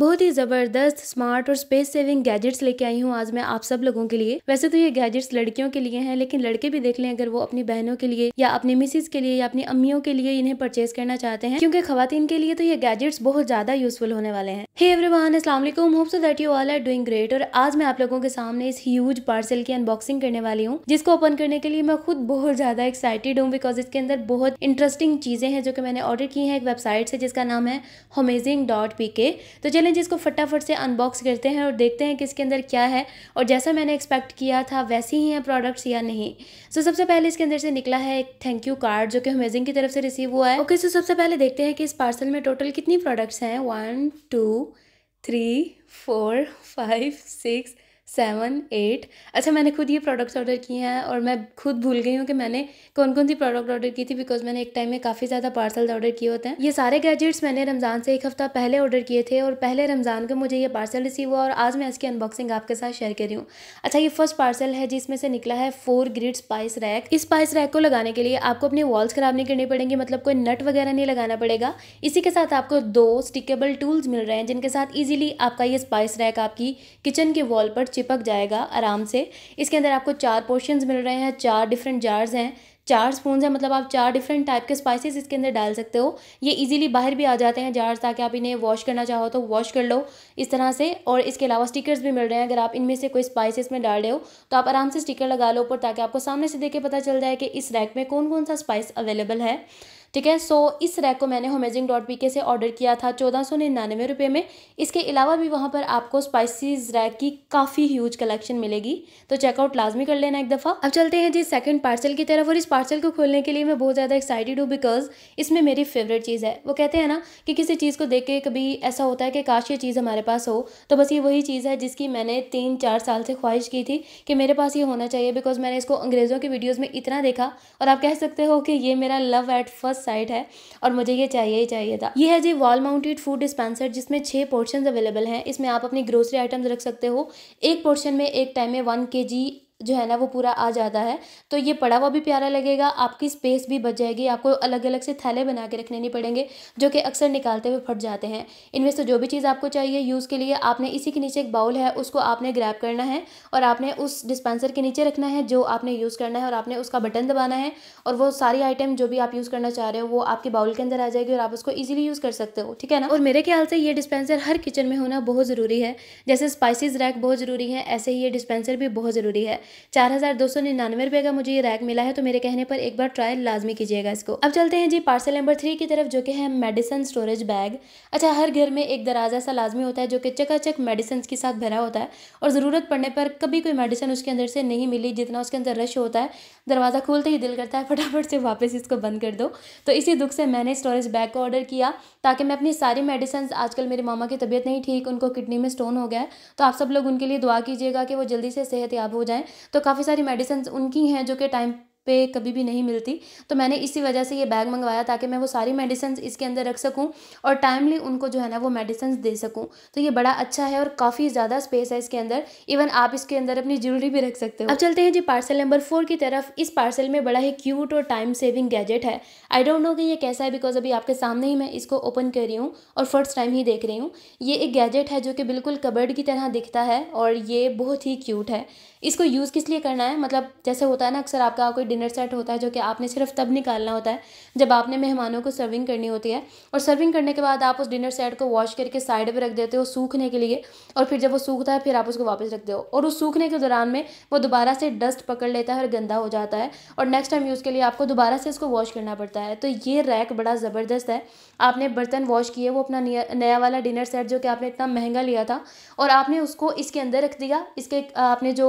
बहुत ही ज़बरदस्त स्मार्ट और स्पेस सेविंग गैजेट्स लेके आई हूँ आज मैं आप सब लोगों के लिए वैसे तो ये गैजेट्स लड़कियों के लिए हैं लेकिन लड़के भी देख लें अगर वो अपनी बहनों के लिए या अपनी मिसिस के लिए या अपनी अम्मियों के लिए इन्हें परचेज करना चाहते हैं क्योंकि खातन के लिए तो ये गैजेट्स बहुत ज़्यादा यूजफुल होने वाले हैं हे एवरीवन अस्सलाम hope so that you all are doing great और आज मैं आप लोगों के सामने इस ह्यूज पार्सल की अनबॉक्सिंग करने वाली हूँ जिसको ओपन करने के लिए मैं खुद बहुत ज़्यादा एक्साइटेड हूँ बिकॉज इसके अंदर बहुत इंटरेस्टिंग चीज़ें हैं जो कि मैंने ऑर्डर की हैं एक वेबसाइट से जिसका नाम है होमेजिंग डॉट पी के तो चले चलें जिसको फटाफट से अनबॉक्स करते हैं और देखते हैं कि इसके अंदर क्या है और जैसा मैंने एक्सपेक्ट किया था वैसे ही हैं प्रोडक्ट्स या नहीं सो so, सबसे पहले इसके अंदर से निकला है एक थैंक यू कार्ड जो कि अमेजिंग की तरफ से रिसीव हुआ है ओके okay, सो so, सबसे पहले देखते हैं कि इस पार्सल में टोटल कितनी प्रोडक्ट्स हैं one two three four five six seven eight अच्छा मैंने खुद ये प्रोडक्ट्स ऑर्डर किए हैं और मैं खुद भूल गई हूँ कि मैंने कौन कौन सी प्रोडक्ट ऑर्डर की थी बिकॉज मैंने एक टाइम में काफ़ी ज़्यादा पार्सल ऑर्डर किए होते हैं ये सारे गैजेट्स मैंने रमज़ान से एक हफ़्ता पहले ऑर्डर किए थे और पहले रमज़ान का मुझे ये पार्सल रिसीव हुआ और आज मैं इसकी अनबॉक्सिंग आपके साथ शेयर करी हूँ अच्छा ये फर्स्ट पार्सल है जिसमें से निकला है फोर ग्रिड स्पाइस रैक इस स्पाइस रैक को लगाने के लिए आपको अपने वॉल्स ख़राब नहीं करनी पड़ेंगे मतलब कोई नट वगैरह नहीं लगाना पड़ेगा इसी के साथ आपको दो स्टिकेबल टूल्स मिल रहे हैं जिनके साथ ईजिली आपका ये स्पाइस रैक आपकी किचन के वॉल पर चिपक जाएगा आराम से इसके अंदर आपको चार पोर्शन मिल रहे हैं चार डिफरेंट जार्स हैं चार स्पून है मतलब आप चार डिफरेंट टाइप के स्पाइसेस इसके अंदर डाल सकते हो ये इजीली बाहर भी आ जाते हैं जार्स ताकि आप इन्हें वॉश करना चाहो तो वॉश कर लो इस तरह से और इसके अलावा स्टिकर्स भी मिल रहे हैं अगर आप इनमें से कोई स्पाइसेस में डाल रहे हो तो आप आराम से स्टिकर लगा लो ऊपर ताकि आपको सामने से देख के पता चल जाए कि इस रैक में कौन कौन सा स्पाइस अवेलेबल है ठीक है सो इस रैक को मैंने होमेजिंग डॉट पी से ऑर्डर किया था चौदह सौ निन्यानवे रुपये में इसके अलावा भी वहाँ पर आपको स्पाइसीज रैक की काफ़ी ह्यूज कलेक्शन मिलेगी तो चेकआउट लाजमी कर लेना एक दफ़ा अब चलते हैं जी सेकंड पार्सल की तरफ और इस पार्सल को खोलने के लिए मैं बहुत ज़्यादा एक्साइटेड हूँ बिकॉज इसमें मेरी फेवरेट चीज़ है वो कहते हैं ना कि किसी चीज़ को देख के कभी ऐसा होता है कि काश ये चीज़ हमारे पास हो तो बस ये वही चीज़ है जिसकी मैंने तीन चार साल से ख्वाहिश की थी कि मेरे पास ये होना चाहिए बिकॉज मैंने इसको अंग्रेज़ों की वीडियोज़ में इतना देखा और आप कह सकते हो कि ये मेरा love at first first sight है और मुझे ये चाहिए ही चाहिए था ये है जी वॉल माउंटेड फूड डिस्पेंसर जिसमें छः पोर्शन अवेलेबल हैं इसमें आप अपनी ग्रोसरी आइटम्स रख सकते हो एक पोर्शन में एक टाइम में वन के जी जो है ना वो पूरा आ जाता है तो ये पड़ा हुआ भी प्यारा लगेगा आपकी स्पेस भी बच जाएगी आपको अलग अलग से थैले बना के रखने नहीं पड़ेंगे जो कि अक्सर निकालते हुए फट जाते हैं इनमें से जो भी चीज़ आपको चाहिए यूज़ के लिए आपने इसी के नीचे एक बाउल है उसको आपने ग्रैप करना है और आपने उस डिस्पेंसर के नीचे रखना है जो आपने यूज़ करना है और आपने उसका बटन दबाना है और वो सारी आइटम जो भी आप यूज़ करना चाह रहे हो वो आपके बाउल के अंदर आ जाएगी और आप उसको ईजिली यूज़ कर सकते हो ठीक है ना और मेरे ख्याल से ये डिस्पेंसर हर किचन में होना बहुत ज़रूरी है जैसे स्पाइसिस रैक बहुत ज़रूरी है ऐसे ही ये डिस्पेंसर भी बहुत ज़रूरी है चार हज़ार दो सौ निन्यानवे रुपये का मुझे ये रैक मिला है तो मेरे कहने पर एक बार ट्रायल लाजमी कीजिएगा इसको अब चलते हैं जी पार्सल नंबर थ्री की तरफ जो कि है मेडिसन स्टोरेज बैग अच्छा हर घर में एक दराजा सा लाजमी होता है जो कि चकाचक मेडिसन के साथ भरा होता है और ज़रूरत पड़ने पर कभी कोई मेडिसन उसके अंदर से नहीं मिली जितना उसके अंदर रश होता है दरवाज़ा खोलते ही दिल करता है फटाफट से वापस इसको बंद कर दो तो इसी दुख से मैंने स्टोरेज बैग को ऑर्डर किया ताकि मैं अपनी सारी मेडिसन आजकल मेरे मामा की तबीयत नहीं ठीक उनको किडनी में स्टोन हो गया तो आप सब लोग उनके लिए दुआ कीजिएगा कि वो जल्दी से याब हो जाएँ तो काफ़ी सारी मेडिसिन उनकी हैं जो कि टाइम पे कभी भी नहीं मिलती तो मैंने इसी वजह से ये बैग मंगवाया ताकि मैं वो सारी मेडिसिन इसके अंदर रख सकूँ और टाइमली उनको जो है ना वो मेडिसिन दे सकूँ तो ये बड़ा अच्छा है और काफ़ी ज़्यादा स्पेस है इसके अंदर इवन आप इसके अंदर अपनी ज्वेलरी भी रख सकते हो अब चलते हैं जी पार्सल नंबर फोर की तरफ इस पार्सल में बड़ा ही क्यूट और टाइम सेविंग गैजेट है आई डोंट नो कि ये कैसा है बिकॉज अभी आपके सामने ही मैं इसको ओपन कर रही हूँ और फर्स्ट टाइम ही देख रही हूँ ये एक गैजेट है जो कि बिल्कुल कबर्ड की तरह दिखता है और ये बहुत ही क्यूट है इसको यूज़ किस लिए करना है मतलब जैसे होता है ना अक्सर आपका कोई डिनर सेट होता है जो कि आपने सिर्फ तब निकालना होता है जब आपने मेहमानों को सर्विंग करनी होती है और सर्विंग करने के बाद आप उस डिनर सेट को वॉश करके साइड पर रख देते हो सूखने के लिए और फिर जब वो सूखता है फिर आप उसको वापस रख दो और उस सूखने के दौरान में वो दोबारा से डस्ट पकड़ लेता है और गंदा हो जाता है और नेक्स्ट टाइम यूज़ के लिए आपको दोबारा से इसको वॉश करना पड़ता है तो ये रैक बड़ा ज़बरदस्त है आपने बर्तन वॉश किए वो अपना नया वाला डिनर सेट जो कि आपने इतना महंगा लिया था और आपने उसको इसके अंदर रख दिया इसके आपने जो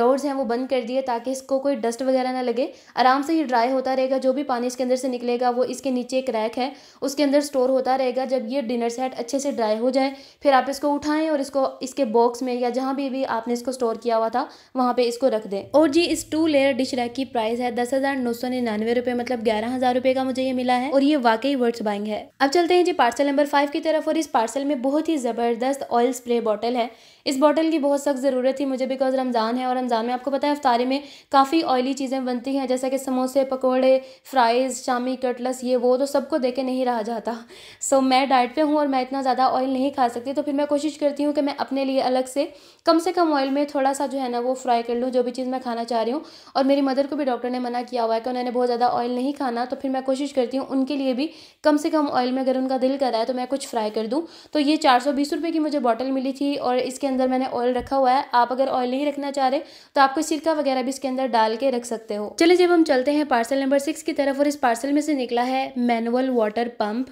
डोर्स हैं वो बंद कर दिए ताकि इसको कोई डस्ट वगैरह ना लगे आराम से ये ड्राई होता रहेगा जो भी पानी इसके अंदर से निकलेगा वो इसके नीचे एक रैक है उसके अंदर स्टोर होता रहेगा जब ये डिनर सेट अच्छे से ड्राई हो जाए फिर आप इसको उठाएं और इसको इसके बॉक्स में या जहाँ भी भी आपने इसको स्टोर किया हुआ था वहाँ पर इसको रख दें और जी इस टू लेयर डिश रैक की प्राइस है दस हज़ार नौ सौ निन्यानवे रुपये मतलब ग्यारह हज़ार रुपये का मुझे ये मिला है और ये वाकई वर्ड्स बाइंग है अब चलते हैं जी पार्सल नंबर फाइव की तरफ और इस पार्सल में बहुत ही ज़बरदस्त ऑयल स्प्रे बॉटल है इस बॉटल की बहुत सख्त ज़रूरत थी मुझे बिकॉज रमज़ान है और रमज़ान में आपको पता है अफ्तारी में काफ़ी ऑयली चीज़ें बनती हैं जैसे कि समोसे पकौड़े फ्राइज़ चामी कटलस ये वो तो सबको देखे नहीं रहा जाता सो so, मैं डाइट पे हूँ और मैं इतना ज़्यादा ऑयल नहीं खा सकती तो फिर मैं कोशिश करती हूँ कि मैं अपने लिए अलग से कम से कम ऑयल में थोड़ा सा जो है ना वो फ्राई कर लूँ जो भी चीज़ मैं खाना चाह रही हूँ और मेरी मदर को भी डॉक्टर ने मना किया हुआ है कि उन्होंने बहुत ज़्यादा ऑयल नहीं खाना तो फिर मैं कोशिश करती हूँ उनके लिए भी कम से कम ऑयल में अगर उनका दिल कर रहा है तो मैं कुछ फ्राई कर दूँ तो ये चार सौ बीस रुपये की मुझे बॉटल मिली थी और इसके अंदर मैंने ऑयल रखा हुआ है आप अगर ऑयल नहीं रखना चाह रहे तो आपको सिरका वगैरह भी इसके अंदर डाल के रख सकते हो चलिए जब हम चलते हैं पार्सल नंबर सिक्स की तरफ और इस पार्सल में से निकला है मैनुअल वाटर पंप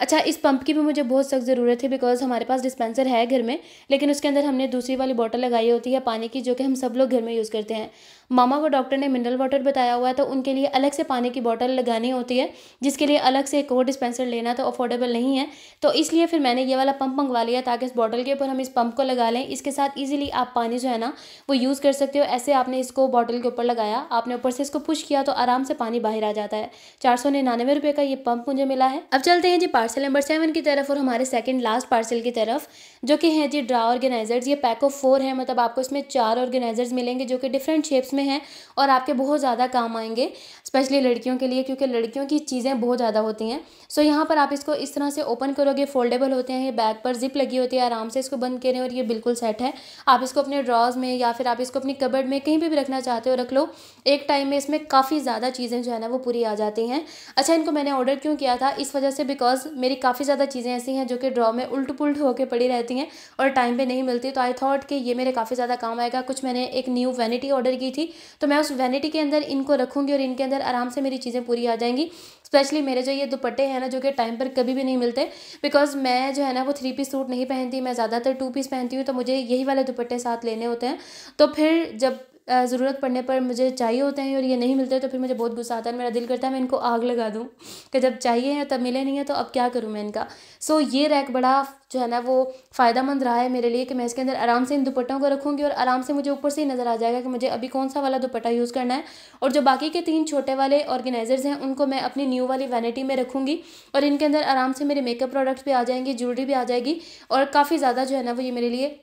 अच्छा इस पंप की भी मुझे बहुत सख्त ज़रूरत है बिकॉज हमारे पास डिस्पेंसर है घर में लेकिन उसके अंदर हमने दूसरी वाली बॉटल लगाई होती है पानी की जो कि हम सब लोग घर में यूज़ करते हैं मामा को डॉक्टर ने मिनरल वाटर बताया हुआ है तो उनके लिए अलग से पानी की बॉटल लगानी होती है जिसके लिए अलग से एक और डिस्पेंसर लेना तो अफोर्डेबल नहीं है तो इसलिए फिर मैंने ये वाला पंप मंगवा लिया ताकि इस बॉटल के ऊपर हम इस पंप को लगा लें इसके साथ ईजिली आप पानी जो है ना वो यूज़ कर सकते हो ऐसे आपने इसको बॉटल के ऊपर लगाया आपने ऊपर से इसको पुश किया तो आराम से पानी बाहर आ जाता है चार सौ निन्यानवे रुपये का ये पंप मुझे मिला है अब चलते हैं जी पार्सल नंबर सेवन की तरफ और हमारे सेकंड लास्ट पार्सल की तरफ जो कि है जी ड्रा ऑर्गेनाइजर्स ये पैक ऑफ फोर है मतलब आपको इसमें चार ऑर्गेनाइजर्स मिलेंगे जो कि डिफरेंट शेप्स में हैं और आपके बहुत ज़्यादा काम आएंगे स्पेशली लड़कियों के लिए क्योंकि लड़कियों की चीज़ें बहुत ज़्यादा होती हैं सो यहाँ पर आप इसको इस तरह से ओपन करोगे फोल्डेबल होते हैं ये बैग पर जिप लगी होती है आराम से इसको बंद करें और ये बिल्कुल सेट है आप इसको अपने ड्रॉज में या फिर आप इसको अपनी कबर्ड में कहीं पर भी रखना चाहते हो रख लो एक टाइम में में इसमें काफ़ी ज़्यादा चीज़ें जो है ना वो पूरी आ जाती हैं अच्छा इनको मैंने ऑर्डर क्यों किया था इस वजह से बिकॉज मेरी काफ़ी ज़्यादा चीज़ें ऐसी हैं जो कि ड्रॉ में उल्ट पुलट होकर पड़ी रहती हैं और टाइम पर नहीं मिलती तो आई थॉट कि ये मेरे काफ़ी ज़्यादा काम आएगा कुछ मैंने एक न्यू वैनिटी ऑर्डर की थी तो मैं उस वैनिटी के अंदर इनको रखूँगी और इनके अंदर आराम से मेरी चीज़ें पूरी आ जाएंगी स्पेशली मेरे जो ये दुपट्टे हैं ना जो कि टाइम पर कभी भी नहीं मिलते बिकॉज मैं जो है ना वो थ्री पीस सूट नहीं पहनती मैं ज़्यादातर टू पीस पहनती हूँ तो मुझे यही वाले दुपट्टे साथ लेने होते हैं तो फिर जब ज़रूरत पड़ने पर मुझे चाहिए होते हैं और ये नहीं मिलते तो फिर मुझे बहुत गुस्सा आता है मेरा दिल करता है मैं इनको आग लगा दूँ कि जब चाहिए है तब मिले नहीं है तो अब क्या करूँ मैं इनका सो so, ये रैक बड़ा जो है ना वो फ़ायदा रहा है मेरे लिए कि मैं इसके अंदर आराम से इन दुपट्टों को रखूँगी और आराम से मुझे ऊपर से ही नज़र आ जाएगा कि मुझे अभी कौन सा वाला दुपट्टा यूज़ करना है और जो बाकी के तीन छोटे वाले ऑर्गेनाइजर्स हैं उनको मैं अपनी न्यू वाली वैनिटी में रखूँगी और इनके अंदर आराम से मेरे मेकअप प्रोडक्ट्स भी आ जाएंगे ज्वेलरी भी आ जाएगी और काफ़ी ज़्यादा जो है ना वो ये मेरे लिए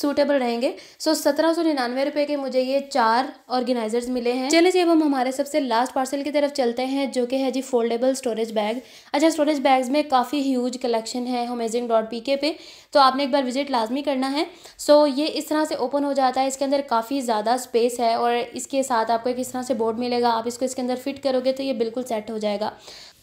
सूटेबल रहेंगे सो सत्रह सौ निन्यानवे रुपये के मुझे ये चार ऑर्गेनाइजर्स मिले हैं चले जी अब हम हमारे सबसे लास्ट पार्सल की तरफ चलते हैं जो कि है जी फोल्डेबल स्टोरेज बैग अच्छा स्टोरेज बैग्स में काफ़ी ह्यूज कलेक्शन है अमेजिंग डॉट पी के पे तो आपने एक बार विजिट लाजमी करना है सो ये इस तरह से ओपन हो जाता है इसके अंदर काफ़ी ज़्यादा स्पेस है और इसके साथ आपको एक इस तरह से बोर्ड मिलेगा आप इसको इसके अंदर फिट करोगे तो ये बिल्कुल सेट हो जाएगा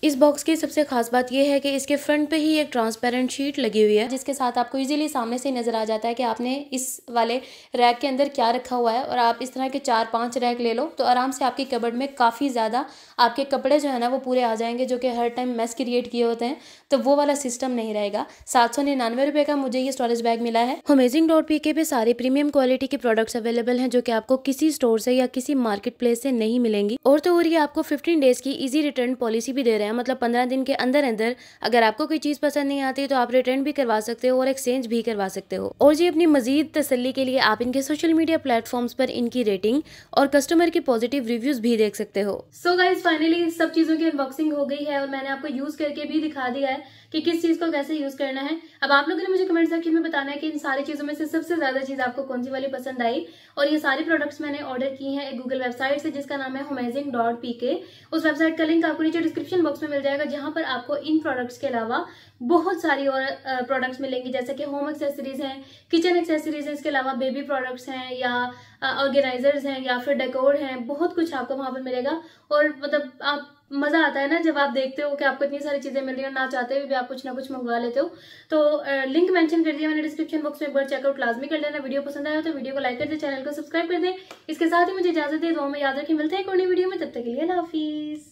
इस बॉक्स की सबसे खास बात यह है कि इसके फ्रंट पे ही एक ट्रांसपेरेंट शीट लगी हुई है जिसके साथ आपको इजीली सामने से नज़र आ जाता है कि आपने इस वाले रैक के अंदर क्या रखा हुआ है और आप इस तरह के चार पांच रैक ले लो तो आराम से आपके कबड में काफ़ी ज़्यादा आपके कपड़े जो है ना वो पूरे आ जाएंगे जो कि हर टाइम मैस क्रिएट किए होते हैं तो वो वाला सिस्टम नहीं रहेगा सात सौ निन्यानवे का मुझे ये स्टोरेज बैग मिला है अमेजिंग डॉट पी के पे सारे प्रीमियम क्वालिटी के प्रोडक्ट्स अवेलेबल हैं जो कि आपको किसी स्टोर से या किसी मार्केट प्लेस से नहीं मिलेंगी और तो और ये आपको फिफ्टीन डेज़ की ईजी रिटर्न पॉलिसी भी दे रहे हैं हैं मतलब पंद्रह दिन के अंदर अंदर अगर आपको कोई चीज़ पसंद नहीं आती तो आप रिटर्न भी करवा सकते हो और एक्सचेंज भी करवा सकते हो और जी अपनी मजीद तसली के लिए आप इनके सोशल मीडिया प्लेटफॉर्म्स पर इनकी रेटिंग और कस्टमर के पॉजिटिव रिव्यूज भी देख सकते हो सो गाइज फाइनली सब चीज़ों की अनबॉक्सिंग हो गई है और मैंने आपको यूज़ करके भी दिखा दिया है कि किस चीज को कैसे यूज करना है अब आप लोगों ने मुझे कमेंट सेक्शन में बताना है कि इन सारी चीजों में से सबसे ज्यादा चीज आपको कौन सी वाली पसंद आई और ये सारे प्रोडक्ट्स मैंने ऑर्डर की है एक गूगल वेबसाइट से जिसका नाम है होमेजिंग डॉट पी के उस वेबसाइट का लिंक आपको नीचे डिस्क्रिप्शन बॉक्स में मिल जाएगा जहां पर आपको इन प्रोडक्ट्स के अलावा बहुत सारी और प्रोडक्ट्स मिलेंगी जैसे कि होम एक्सेसरीज हैं किचन एक्सेसरीज हैं इसके अलावा बेबी प्रोडक्ट्स हैं या ऑर्गेनाइजर्स हैं या फिर डेकोर हैं बहुत कुछ आपको वहां पर मिलेगा और मतलब आप मज़ा आता है ना जब आप देखते हो कि आपको इतनी सारी चीज़ें मिल रही हैं ना चाहते हुए भी आप कुछ ना कुछ मंगवा लेते हो तो लिंक मेंशन कर दिया मैंने डिस्क्रिप्शन बॉक्स में एक बार चेकआउट लाजमी कर लेना वीडियो पसंद आया तो वीडियो को लाइक कर दे चैनल को सब्सक्राइब कर दें इसके साथ ही मुझे इजाजत दे दो हमें याद रखें मिलते हैं एक वीडियो में तब तक के लिए हाफिज़